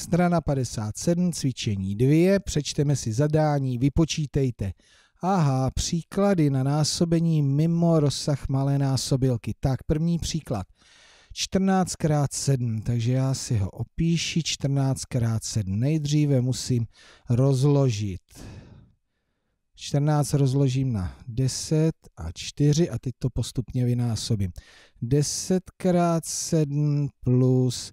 Strana 57, cvičení 2, přečteme si zadání, vypočítejte. Aha, příklady na násobení mimo rozsah malé násobilky. Tak, první příklad. 14 x 7, takže já si ho opíši 14 x 7. Nejdříve musím rozložit. 14 rozložím na 10 a 4 a teď to postupně vynásobím. 10 x 7 plus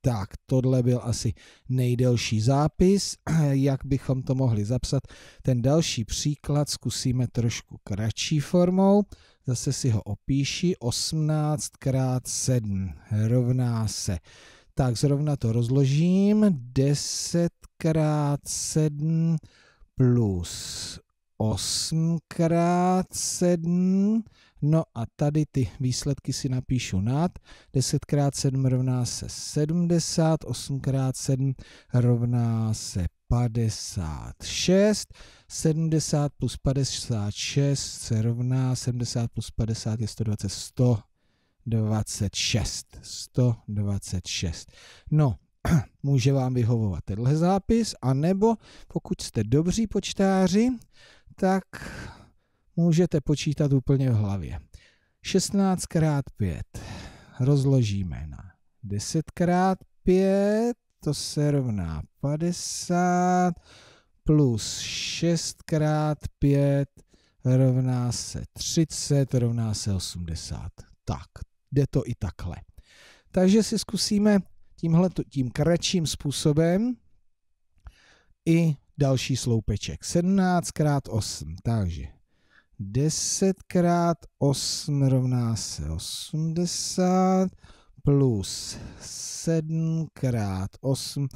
Tak, tohle byl asi nejdelší zápis. Jak bychom to mohli zapsat? Ten další příklad zkusíme trošku kratší formou. Zase si ho opíši. 18 x 7 rovná se. Tak, zrovna to rozložím. 10 x 7 plus 8 krát 7, No a tady ty výsledky si napíšu nad. 10 x 7 rovná se 70, 8 x 7 rovná se 56, 70 plus 56 se rovná 70 plus 50 je 120, 126, 126. No, může vám vyhovovat tenhle zápis, anebo pokud jste dobří počtáři, tak můžete počítat úplně v hlavě. 16 x 5 rozložíme na 10 x 5, to se rovná 50, plus 6 x 5 rovná se 30, rovná se 80. Tak, jde to i takhle. Takže si zkusíme tímhle tím kratším způsobem i další sloupeček. 17 krát 8, takže 10 krát 8 rovná se 80 plus 7 krát 8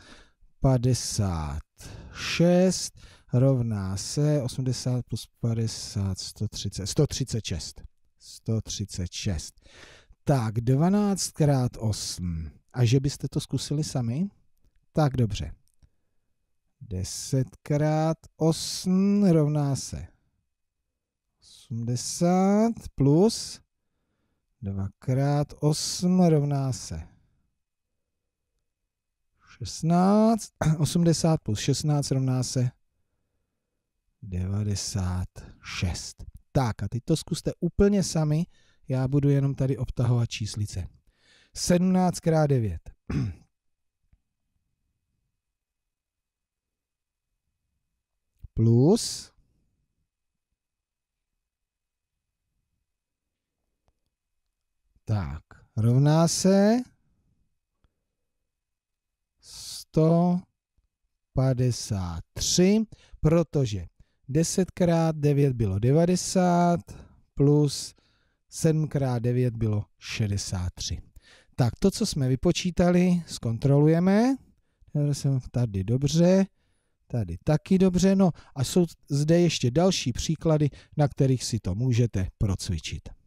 56 rovná se 80 plus 50 130, 136. 136. Tak 12 krát 8. A že byste to zkusili sami? Tak dobře. 10 krát 8 rovná se 80 plus 2 krát 8 rovná se 16. 80 plus 16 rovná se 96. Tak a teď to zkuste úplně sami. Já budu jenom tady obtahovat číslice. 17 krát 9. plus tak, rovná se 153, protože 10 krát 9 bylo 90 plus 7 krát 9 bylo 63. Tak to, co jsme vypočítali, zkontrolujeme. Já jsem tady dobře tady taky dobře. No a jsou zde ještě další příklady, na kterých si to můžete procvičit.